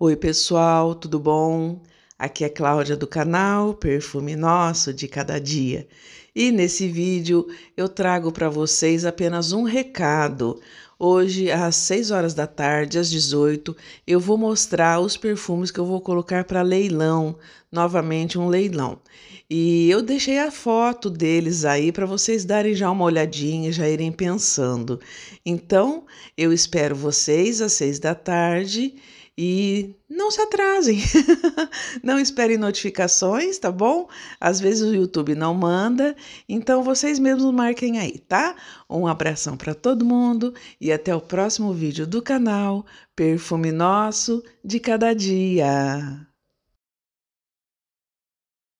Oi, pessoal, tudo bom? Aqui é Cláudia do canal Perfume Nosso de Cada Dia e nesse vídeo eu trago para vocês apenas um recado. Hoje, às 6 horas da tarde, às 18, eu vou mostrar os perfumes que eu vou colocar para leilão, novamente um leilão. E eu deixei a foto deles aí para vocês darem já uma olhadinha, já irem pensando. Então, eu espero vocês às 6 da tarde e não se atrasem. não esperem notificações, tá bom? Às vezes o YouTube não manda então vocês mesmos marquem aí, tá? Um abração para todo mundo e até o próximo vídeo do canal Perfume Nosso de Cada Dia.